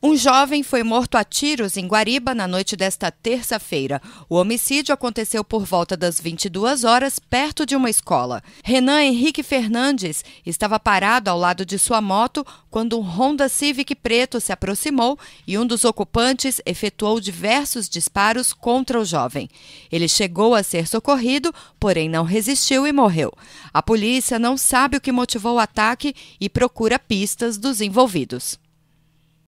Um jovem foi morto a tiros em Guariba na noite desta terça-feira. O homicídio aconteceu por volta das 22 horas, perto de uma escola. Renan Henrique Fernandes estava parado ao lado de sua moto quando um Honda Civic preto se aproximou e um dos ocupantes efetuou diversos disparos contra o jovem. Ele chegou a ser socorrido, porém não resistiu e morreu. A polícia não sabe o que motivou o ataque e procura pistas dos envolvidos.